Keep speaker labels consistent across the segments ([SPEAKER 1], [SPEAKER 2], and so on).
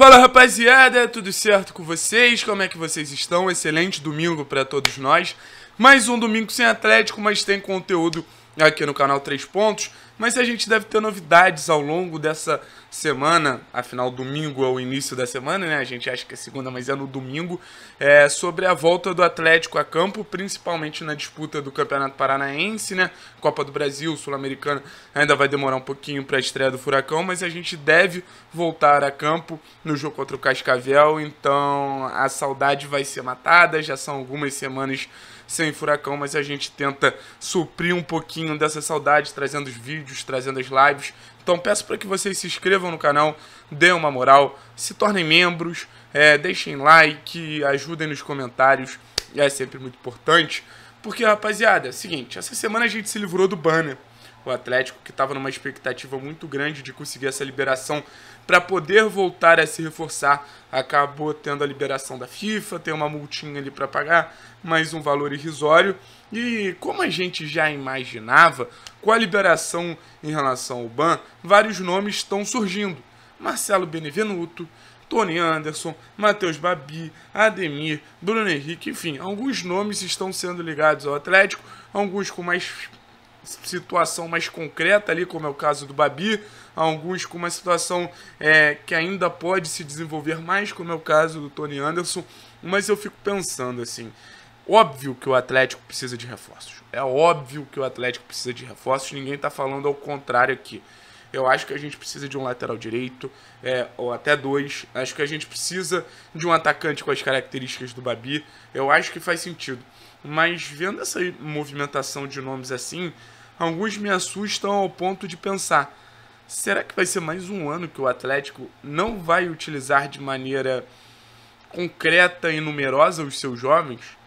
[SPEAKER 1] Fala rapaziada, tudo certo com vocês? Como é que vocês estão? Excelente domingo para todos nós. Mais um domingo sem Atlético, mas tem conteúdo aqui no canal 3 Pontos. Mas a gente deve ter novidades ao longo dessa semana, afinal, domingo é o início da semana, né? A gente acha que é segunda, mas é no domingo, é, sobre a volta do Atlético a campo, principalmente na disputa do Campeonato Paranaense, né? Copa do Brasil, Sul-Americana, ainda vai demorar um pouquinho para a estreia do Furacão, mas a gente deve voltar a campo no jogo contra o Cascavel, então a saudade vai ser matada, já são algumas semanas sem furacão, mas a gente tenta suprir um pouquinho dessa saudade, trazendo os vídeos, trazendo as lives. Então peço para que vocês se inscrevam no canal, deem uma moral, se tornem membros, é, deixem like, ajudem nos comentários, é sempre muito importante. Porque, rapaziada, é o seguinte, essa semana a gente se livrou do banner o Atlético, que estava numa expectativa muito grande de conseguir essa liberação para poder voltar a se reforçar, acabou tendo a liberação da FIFA, tem uma multinha ali para pagar, mais um valor irrisório. E como a gente já imaginava, com a liberação em relação ao BAN, vários nomes estão surgindo. Marcelo Benevenuto, Tony Anderson, Matheus Babi, Ademir, Bruno Henrique, enfim, alguns nomes estão sendo ligados ao Atlético, alguns com mais situação mais concreta ali, como é o caso do Babi, alguns com uma situação é, que ainda pode se desenvolver mais, como é o caso do Tony Anderson, mas eu fico pensando assim, óbvio que o Atlético precisa de reforços, é óbvio que o Atlético precisa de reforços, ninguém está falando ao contrário aqui. Eu acho que a gente precisa de um lateral direito, é, ou até dois. Acho que a gente precisa de um atacante com as características do Babi. Eu acho que faz sentido. Mas vendo essa movimentação de nomes assim, alguns me assustam ao ponto de pensar: será que vai ser mais um ano que o Atlético não vai utilizar de maneira concreta e numerosa os seus jovens?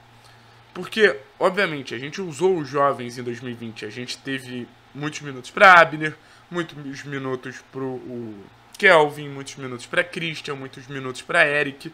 [SPEAKER 1] Porque, obviamente, a gente usou os jovens em 2020. A gente teve muitos minutos para Abner, muitos minutos para o Kelvin, muitos minutos para Christian, muitos minutos para Eric,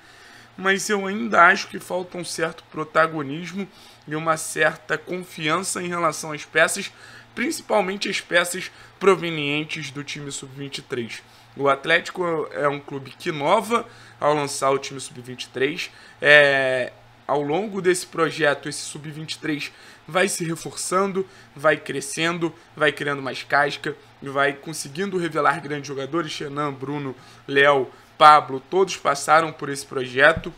[SPEAKER 1] mas eu ainda acho que falta um certo protagonismo e uma certa confiança em relação às peças, principalmente as peças provenientes do time sub-23. O Atlético é um clube que inova ao lançar o time sub-23. É, ao longo desse projeto, esse sub-23 vai se reforçando, vai crescendo, vai criando mais casca, vai conseguindo revelar grandes jogadores. Renan, Bruno, Léo, Pablo, todos passaram por esse projeto.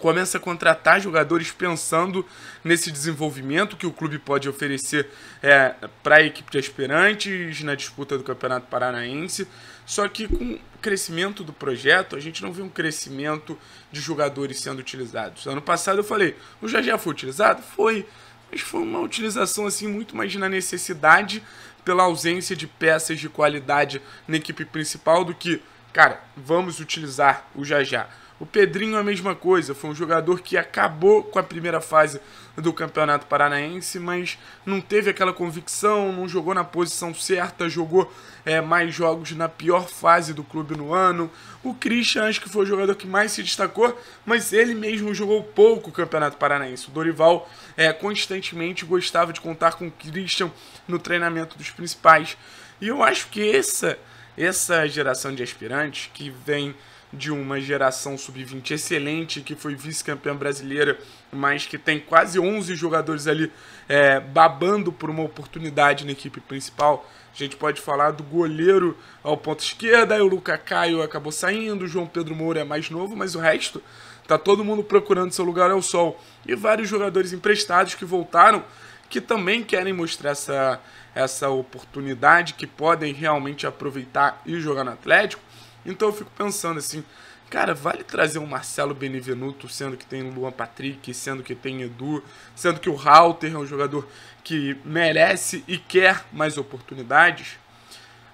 [SPEAKER 1] Começa a contratar jogadores pensando nesse desenvolvimento que o clube pode oferecer é, para a equipe de aspirantes na disputa do Campeonato Paranaense. Só que com crescimento do projeto, a gente não viu um crescimento de jogadores sendo utilizados. Ano passado eu falei, o Jajá foi utilizado? Foi, mas foi uma utilização assim muito mais na necessidade pela ausência de peças de qualidade na equipe principal do que, cara, vamos utilizar o Jajá. O Pedrinho é a mesma coisa, foi um jogador que acabou com a primeira fase do Campeonato Paranaense, mas não teve aquela convicção, não jogou na posição certa, jogou é, mais jogos na pior fase do clube no ano. O Christian acho que foi o jogador que mais se destacou, mas ele mesmo jogou pouco o Campeonato Paranaense. O Dorival é, constantemente gostava de contar com o Christian no treinamento dos principais. E eu acho que essa, essa geração de aspirantes que vem de uma geração sub-20 excelente, que foi vice-campeã brasileira, mas que tem quase 11 jogadores ali é, babando por uma oportunidade na equipe principal. A gente pode falar do goleiro ao ponto esquerda, aí é o Luca Caio acabou saindo, o João Pedro Moura é mais novo, mas o resto tá todo mundo procurando seu lugar ao sol. E vários jogadores emprestados que voltaram, que também querem mostrar essa, essa oportunidade, que podem realmente aproveitar e jogar no Atlético. Então eu fico pensando assim, cara, vale trazer o Marcelo Benevenuto, sendo que tem o Luan Patrick, sendo que tem Edu, sendo que o Halter é um jogador que merece e quer mais oportunidades?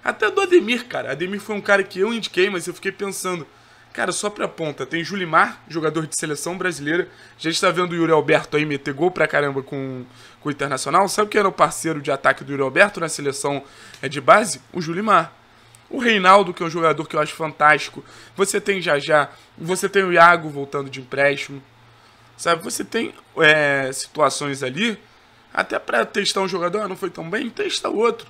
[SPEAKER 1] Até do Ademir, cara. Ademir foi um cara que eu indiquei, mas eu fiquei pensando, Cara, só pra ponta, tem Julimar, jogador de seleção brasileira. gente está vendo o Yuri Alberto aí meter gol pra caramba com, com o Internacional. Sabe quem era o parceiro de ataque do Yuri Alberto na seleção é de base? O Julimar. O Reinaldo, que é um jogador que eu acho fantástico. Você tem já já. Você tem o Iago voltando de empréstimo. Sabe? Você tem é, situações ali. Até para testar um jogador, ah, não foi tão bem, testa outro.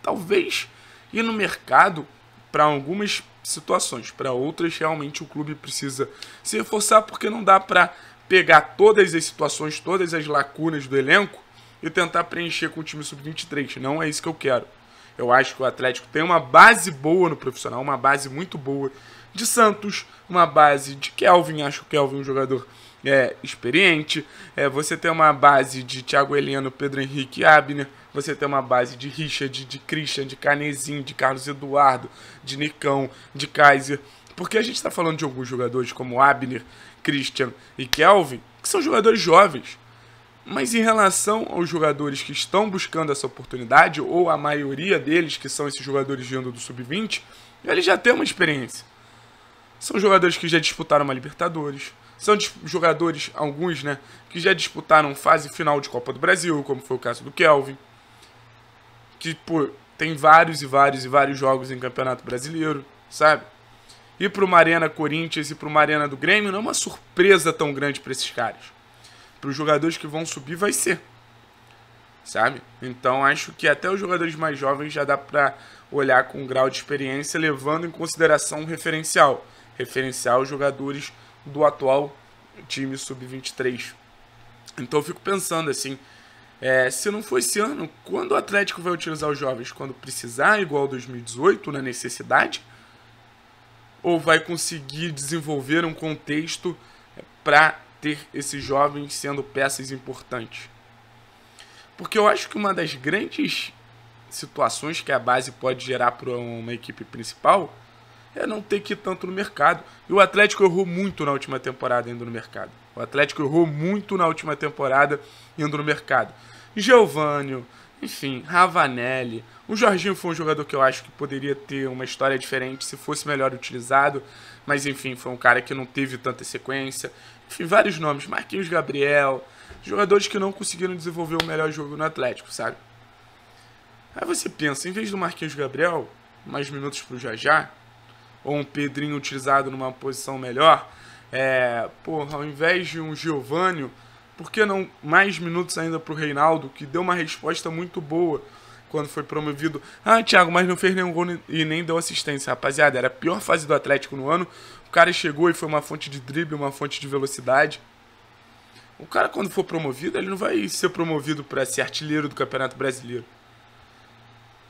[SPEAKER 1] Talvez ir no mercado para algumas situações. Para outras, realmente o clube precisa se reforçar porque não dá para pegar todas as situações, todas as lacunas do elenco e tentar preencher com o time sub-23. Não é isso que eu quero. Eu acho que o Atlético tem uma base boa no profissional, uma base muito boa de Santos, uma base de Kelvin, acho que Kelvin é um jogador é, experiente. É, você tem uma base de Thiago Heleno, Pedro Henrique e Abner. Você tem uma base de Richard, de Christian, de Canezinho, de Carlos Eduardo, de Nicão, de Kaiser. Porque a gente está falando de alguns jogadores como Abner, Christian e Kelvin, que são jogadores jovens. Mas em relação aos jogadores que estão buscando essa oportunidade, ou a maioria deles que são esses jogadores vindo do sub-20, eles já têm uma experiência. São jogadores que já disputaram uma Libertadores. São jogadores, alguns, né, que já disputaram fase final de Copa do Brasil, como foi o caso do Kelvin. Que, pô, tem vários e vários e vários jogos em Campeonato Brasileiro, sabe? Ir para uma Arena Corinthians e para uma Arena do Grêmio não é uma surpresa tão grande para esses caras para os jogadores que vão subir vai ser. Sabe? Então acho que até os jogadores mais jovens já dá para olhar com um grau de experiência, levando em consideração um referencial. Referencial os jogadores do atual time sub-23. Então eu fico pensando assim, é, se não for esse ano, quando o Atlético vai utilizar os jovens? Quando precisar, igual 2018, na necessidade? Ou vai conseguir desenvolver um contexto para ter esses jovens sendo peças importantes. Porque eu acho que uma das grandes situações que a base pode gerar para uma equipe principal é não ter que ir tanto no mercado. E o Atlético errou muito na última temporada indo no mercado. O Atlético errou muito na última temporada indo no mercado. Giovânio, enfim, Ravanelli. O Jorginho foi um jogador que eu acho que poderia ter uma história diferente se fosse melhor utilizado, mas enfim, foi um cara que não teve tanta sequência enfim, vários nomes, Marquinhos Gabriel, jogadores que não conseguiram desenvolver o melhor jogo no Atlético, sabe? Aí você pensa, em vez do Marquinhos Gabriel, mais minutos pro Jajá, ou um Pedrinho utilizado numa posição melhor, é, porra, ao invés de um Giovânio, por que não mais minutos ainda pro Reinaldo, que deu uma resposta muito boa quando foi promovido. Ah, Thiago, mas não fez nenhum gol e nem deu assistência, rapaziada. Era a pior fase do Atlético no ano. O cara chegou e foi uma fonte de drible, uma fonte de velocidade. O cara, quando for promovido, ele não vai ser promovido para ser artilheiro do Campeonato Brasileiro.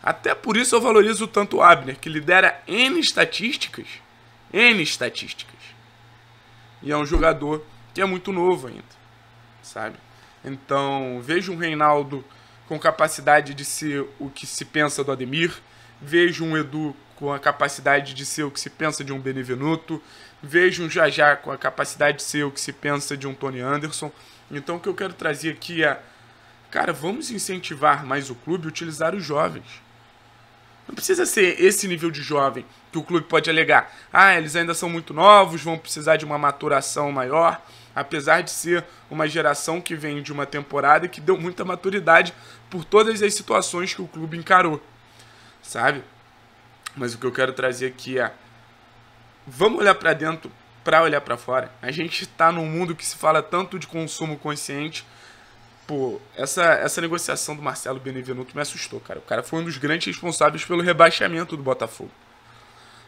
[SPEAKER 1] Até por isso eu valorizo tanto o Abner, que lidera N estatísticas. N estatísticas. E é um jogador que é muito novo ainda, sabe? Então, vejo um Reinaldo com capacidade de ser o que se pensa do Ademir, vejo um Edu com a capacidade de ser o que se pensa de um Benevenuto, vejo um Jajá com a capacidade de ser o que se pensa de um Tony Anderson. Então o que eu quero trazer aqui é, cara, vamos incentivar mais o clube a utilizar os jovens. Não precisa ser esse nível de jovem que o clube pode alegar. Ah, eles ainda são muito novos, vão precisar de uma maturação maior apesar de ser uma geração que vem de uma temporada que deu muita maturidade por todas as situações que o clube encarou, sabe? Mas o que eu quero trazer aqui é vamos olhar para dentro para olhar para fora. A gente está num mundo que se fala tanto de consumo consciente. Pô, essa, essa negociação do Marcelo Benevenuto me assustou, cara. O cara foi um dos grandes responsáveis pelo rebaixamento do Botafogo.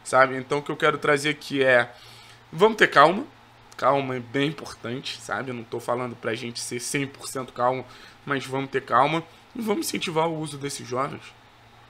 [SPEAKER 1] Sabe? Então o que eu quero trazer aqui é. Vamos ter calma. Calma é bem importante, sabe? Eu não estou falando para gente ser 100% calmo, mas vamos ter calma e vamos incentivar o uso desses jovens,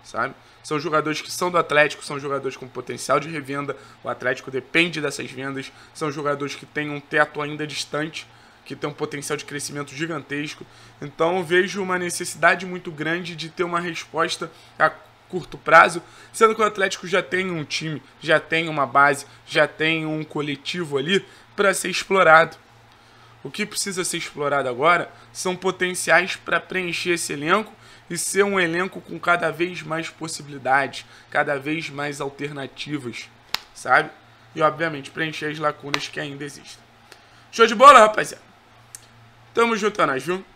[SPEAKER 1] sabe? São jogadores que são do Atlético, são jogadores com potencial de revenda, o Atlético depende dessas vendas, são jogadores que têm um teto ainda distante, que tem um potencial de crescimento gigantesco. Então vejo uma necessidade muito grande de ter uma resposta a curto prazo, sendo que o Atlético já tem um time, já tem uma base, já tem um coletivo ali para ser explorado. O que precisa ser explorado agora são potenciais para preencher esse elenco e ser um elenco com cada vez mais possibilidades, cada vez mais alternativas, sabe? E obviamente preencher as lacunas que ainda existem. Show de bola, rapaziada? Tamo junto, é nós, viu?